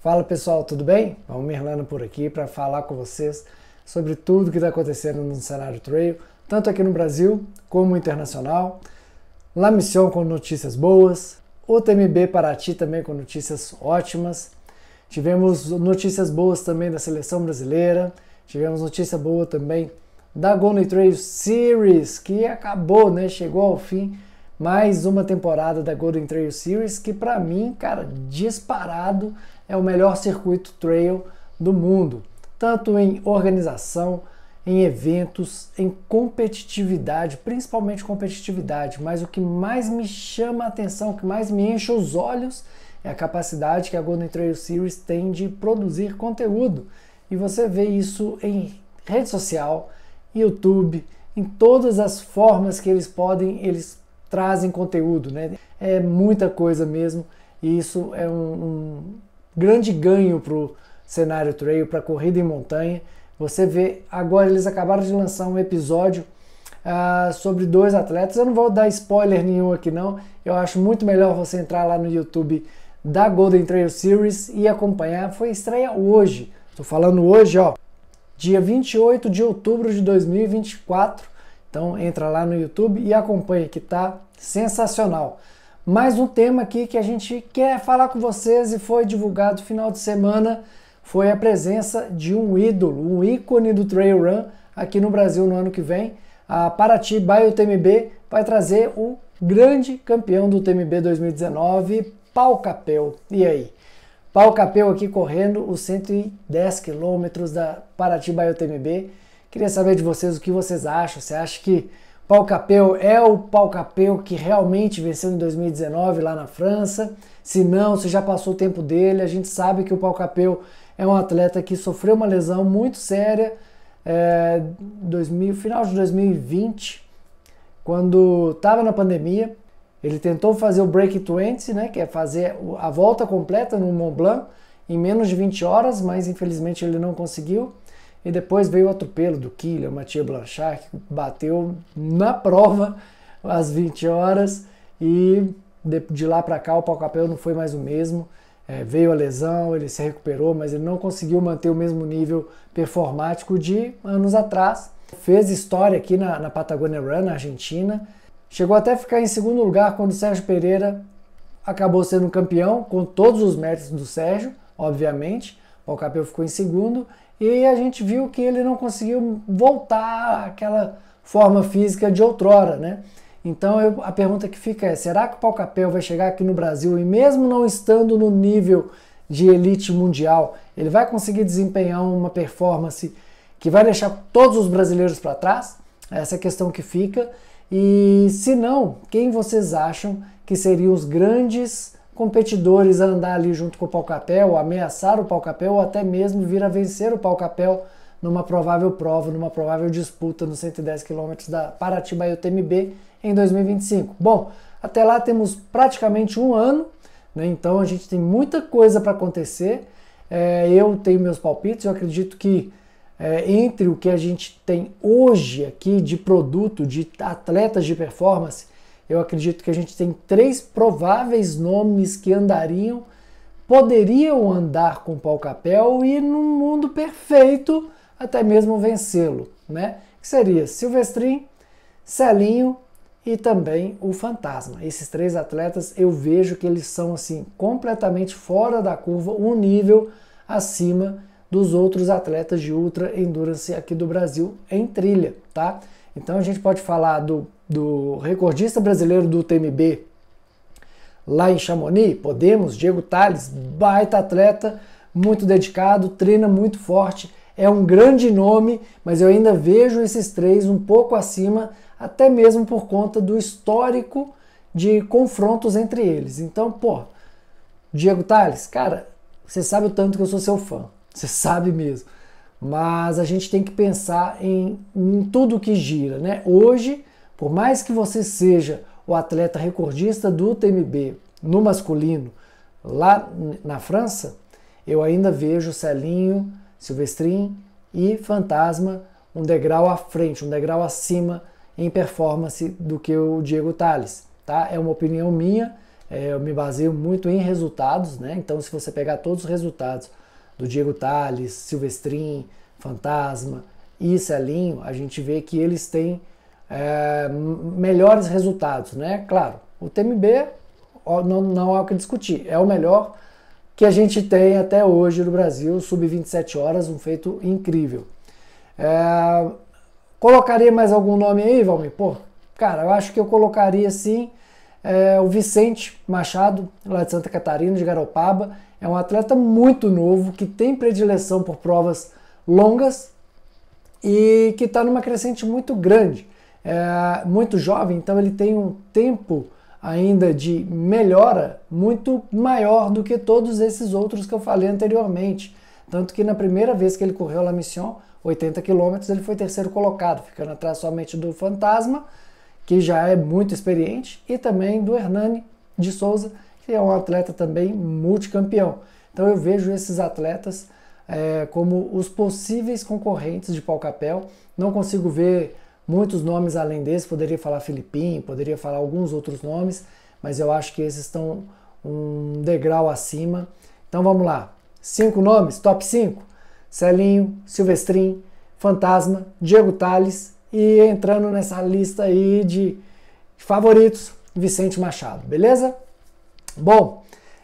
Fala pessoal, tudo bem? Valmir Lana por aqui para falar com vocês sobre tudo que está acontecendo no cenário trail, tanto aqui no Brasil como internacional. La Mission com notícias boas, o TMB Paraty também com notícias ótimas. Tivemos notícias boas também da seleção brasileira, tivemos notícia boa também da Golden Trail Series, que acabou, né? Chegou ao fim mais uma temporada da Golden Trail Series, que para mim, cara, disparado é o melhor circuito trail do mundo, tanto em organização, em eventos, em competitividade, principalmente competitividade, mas o que mais me chama a atenção, o que mais me enche os olhos é a capacidade que a Golden Trail Series tem de produzir conteúdo. E você vê isso em rede social, YouTube, em todas as formas que eles podem, eles trazem conteúdo, né? É muita coisa mesmo e isso é um, um grande ganho para o cenário trail, para corrida em montanha. Você vê, agora eles acabaram de lançar um episódio ah, sobre dois atletas. Eu não vou dar spoiler nenhum aqui não. Eu acho muito melhor você entrar lá no YouTube da Golden Trail Series e acompanhar. Foi estreia hoje. Estou falando hoje, ó, dia 28 de outubro de 2024. Então entra lá no YouTube e acompanha que tá sensacional. Mais um tema aqui que a gente quer falar com vocês e foi divulgado final de semana foi a presença de um ídolo, um ícone do trail run aqui no Brasil no ano que vem. A Paraty TMB vai trazer o grande campeão do TMB 2019, Pau Capel. E aí? Pau Capel aqui correndo os 110 quilômetros da Paraty TMB. Queria saber de vocês o que vocês acham. Você acha que Pau Capel é o Pau Capel que realmente venceu em 2019 lá na França? Se não, se já passou o tempo dele, a gente sabe que o Pau Capel é um atleta que sofreu uma lesão muito séria é, 2000, final de 2020, quando estava na pandemia. Ele tentou fazer o Break 20, né, que é fazer a volta completa no Mont Blanc em menos de 20 horas, mas infelizmente ele não conseguiu. E depois veio o atropelo do o Mathieu Blanchard, que bateu na prova às 20 horas e de, lá para cá o Paulo Capello não foi mais o mesmo. É, veio a lesão, ele se recuperou, mas ele não conseguiu manter o mesmo nível performático de anos atrás. Fez história aqui na, na Patagonia Run, na Argentina. Chegou até a ficar em segundo lugar quando o Sérgio Pereira acabou sendo campeão, com todos os méritos do Sérgio, obviamente. O Paulo ficou em segundo e a gente viu que ele não conseguiu voltar àquela forma física de outrora, né? Então eu, a pergunta que fica é: será que o Capel vai chegar aqui no Brasil e, mesmo não estando no nível de elite mundial, ele vai conseguir desempenhar uma performance que vai deixar todos os brasileiros para trás? Essa é a questão que fica. E se não, quem vocês acham que seriam os grandes competidores a andar ali junto com o pau-capel, ameaçar o pau-capel ou até mesmo vir a vencer o pau-capel numa provável prova, numa provável disputa nos 110 quilômetros da Paratiba UTMB em 2025. Bom, até lá temos praticamente um ano, né? então a gente tem muita coisa para acontecer. É, eu tenho meus palpites, eu acredito que é, entre o que a gente tem hoje aqui de produto, de atletas de performance, eu acredito que a gente tem três prováveis nomes que andariam, poderiam andar com o pau-capel e, num mundo perfeito, até mesmo vencê-lo, né? Que seria Silvestrin, Celinho e também o Fantasma. Esses três atletas eu vejo que eles são assim completamente fora da curva, um nível acima dos outros atletas de ultra endurance aqui do Brasil em trilha, tá? Então a gente pode falar do do recordista brasileiro do TMB lá em Chamonix, Podemos, Diego Tales, baita atleta, muito dedicado, treina muito forte, é um grande nome, mas eu ainda vejo esses três um pouco acima, até mesmo por conta do histórico de confrontos entre eles. Então, pô, Diego Tales, cara, você sabe o tanto que eu sou seu fã, você sabe mesmo. Mas a gente tem que pensar em, em tudo que gira, né? Hoje por mais que você seja o atleta recordista do UTMB no masculino lá na França, eu ainda vejo Celinho, Silvestrin e Fantasma um degrau à frente, um degrau acima em performance do que o Diego Tales. Tá? É uma opinião minha, é, eu me baseio muito em resultados, né? Então, se você pegar todos os resultados do Diego Tales, Silvestrin, Fantasma e Celinho, a gente vê que eles têm é, melhores resultados, né? Claro, o TMB não, não há o que discutir, é o melhor que a gente tem até hoje no Brasil, sub-27 horas, um feito incrível. É, colocaria mais algum nome aí, Valmir? Pô, cara, eu acho que eu colocaria sim é, o Vicente Machado, lá de Santa Catarina, de Garopaba. É um atleta muito novo, que tem predileção por provas longas e que está numa crescente muito grande é muito jovem, então ele tem um tempo ainda de melhora muito maior do que todos esses outros que eu falei anteriormente. Tanto que na primeira vez que ele correu La Mission, 80 quilômetros, ele foi terceiro colocado, ficando atrás somente do Fantasma, que já é muito experiente, e também do Hernani de Souza, que é um atleta também multicampeão. Então eu vejo esses atletas é, como os possíveis concorrentes de Paul capel Não consigo ver muitos nomes além desse, poderia falar Filipim poderia falar alguns outros nomes, mas eu acho que esses estão um degrau acima. Então vamos lá. Cinco nomes, top 5. Celinho, Silvestrin, Fantasma, Diego Tales e entrando nessa lista aí de favoritos, Vicente Machado, beleza? Bom,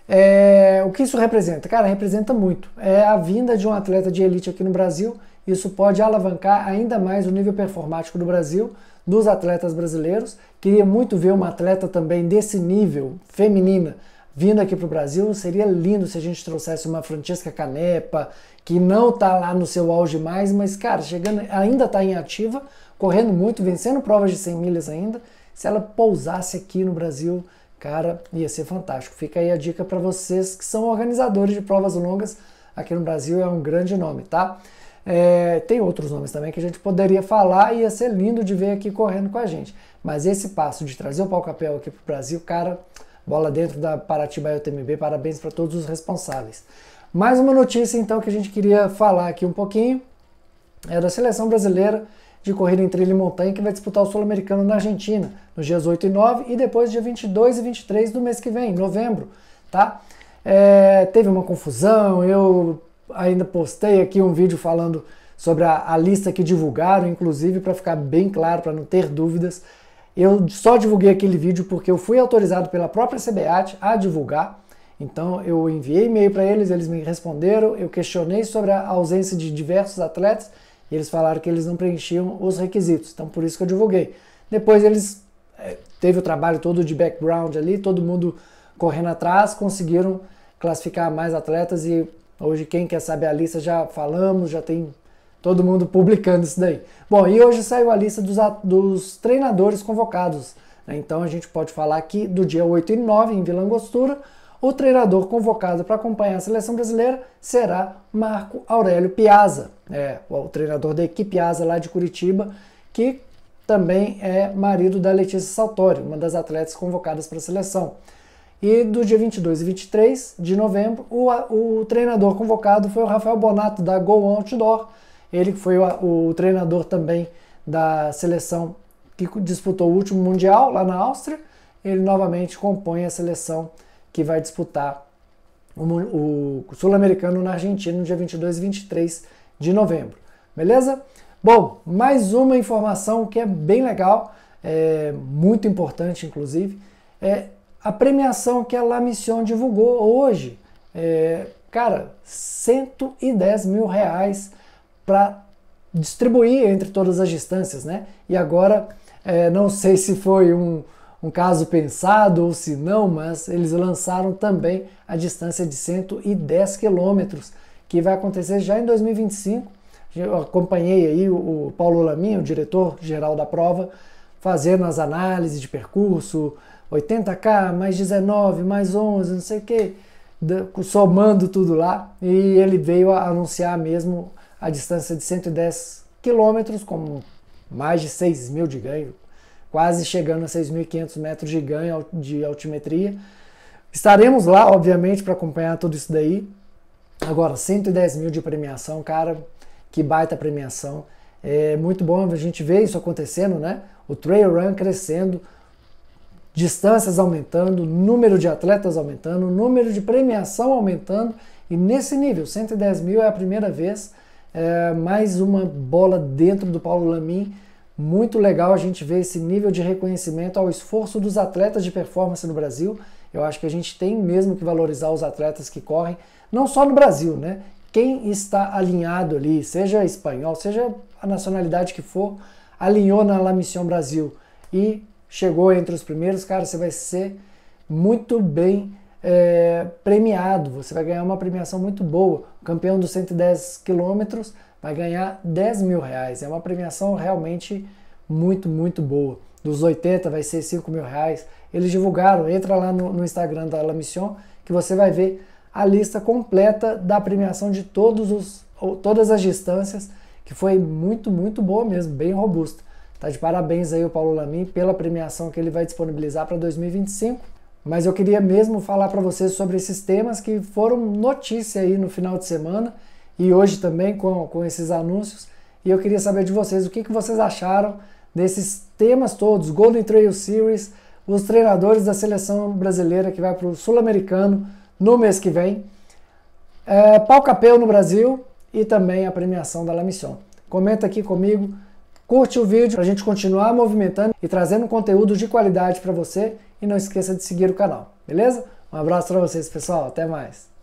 é, o que isso representa? Cara, representa muito. É a vinda de um atleta de elite aqui no Brasil isso pode alavancar ainda mais o nível performático do Brasil, dos atletas brasileiros. Queria muito ver uma atleta também desse nível, feminina, vindo aqui para o Brasil. Seria lindo se a gente trouxesse uma Francesca Canepa, que não está lá no seu auge mais, mas, cara, chegando, ainda está em ativa, correndo muito, vencendo provas de 100 milhas ainda. Se ela pousasse aqui no Brasil, cara, ia ser fantástico. Fica aí a dica para vocês que são organizadores de provas longas aqui no Brasil, é um grande nome, tá? É, tem outros nomes também que a gente poderia falar e ia ser lindo de ver aqui correndo com a gente. Mas esse passo de trazer o pau-capel aqui para o Brasil, cara, bola dentro da Paratiba UTMB, parabéns para todos os responsáveis. Mais uma notícia então que a gente queria falar aqui um pouquinho é da seleção brasileira de corrida em trilha e montanha que vai disputar o Sul-Americano na Argentina, nos dias 8 e 9 e depois dia 22 e 23 do mês que vem, novembro, tá? É, teve uma confusão, eu ainda postei aqui um vídeo falando sobre a, a lista que divulgaram, inclusive para ficar bem claro, para não ter dúvidas. Eu só divulguei aquele vídeo porque eu fui autorizado pela própria CBAT a divulgar. Então eu enviei e-mail para eles, eles me responderam, eu questionei sobre a ausência de diversos atletas e eles falaram que eles não preenchiam os requisitos. Então por isso que eu divulguei. Depois eles eh, teve o trabalho todo de background ali, todo mundo correndo atrás, conseguiram classificar mais atletas e Hoje, quem quer saber a lista, já falamos, já tem todo mundo publicando isso daí. Bom, e hoje saiu a lista dos, dos treinadores convocados. Né? Então a gente pode falar que do dia 8 e 9 em Vila Angostura, o treinador convocado para acompanhar a seleção brasileira será Marco Aurélio Piazza, é, o treinador da equipe Piazza lá de Curitiba, que também é marido da Letícia Saltori, uma das atletas convocadas para a seleção. E do dia 22 e 23 de novembro, o, o treinador convocado foi o Rafael Bonato, da Go Outdoor. Ele foi o, o treinador também da seleção que disputou o último Mundial lá na Áustria. Ele novamente compõe a seleção que vai disputar o, o Sul-Americano na Argentina no dia 22 e 23 de novembro. Beleza? Bom, mais uma informação que é bem legal, é, muito importante inclusive, é a premiação que a La Mission divulgou hoje, é, cara, 110 mil reais para distribuir entre todas as distâncias, né? E agora, é, não sei se foi um, um caso pensado ou se não, mas eles lançaram também a distância de 110 quilômetros, que vai acontecer já em 2025. Eu acompanhei aí o, o Paulo Lamin, o diretor-geral da prova, fazendo as análises de percurso, 80K, mais 19, mais 11, não sei o que, somando tudo lá, e ele veio anunciar mesmo a distância de 110 quilômetros, com mais de 6 mil de ganho, quase chegando a 6.500 metros de ganho de altimetria. Estaremos lá, obviamente, para acompanhar tudo isso daí. Agora, 110 mil de premiação, cara, que baita premiação. É muito bom a gente ver isso acontecendo, né? o trail run crescendo, distâncias aumentando, número de atletas aumentando, número de premiação aumentando e nesse nível, 110 mil é a primeira vez, é, mais uma bola dentro do Paulo Lamin. Muito legal a gente ver esse nível de reconhecimento ao esforço dos atletas de performance no Brasil. Eu acho que a gente tem mesmo que valorizar os atletas que correm, não só no Brasil, né? Quem está alinhado ali, seja espanhol, seja a nacionalidade que for, alinhou na La Mission Brasil e chegou entre os primeiros, cara, você vai ser muito bem é, premiado, você vai ganhar uma premiação muito boa. O campeão dos 110 quilômetros vai ganhar 10 mil reais. É uma premiação realmente muito, muito boa. Dos 80 vai ser 5 mil reais. Eles divulgaram, entra lá no, no Instagram da La Mission, que você vai ver a lista completa da premiação de todos os, todas as distâncias que foi muito, muito boa mesmo, bem robusta. Tá de parabéns aí o Paulo Lamin pela premiação que ele vai disponibilizar para 2025. Mas eu queria mesmo falar para vocês sobre esses temas que foram notícia aí no final de semana e hoje também com, com esses anúncios. E eu queria saber de vocês o que, que vocês acharam desses temas todos, Golden Trail Series, os treinadores da seleção brasileira que vai para o Sul-Americano no mês que vem. É, pau capeu no Brasil, e também a premiação da La Mission. Comenta aqui comigo, curte o vídeo para a gente continuar movimentando e trazendo conteúdo de qualidade para você e não esqueça de seguir o canal, beleza? Um abraço para vocês, pessoal. Até mais.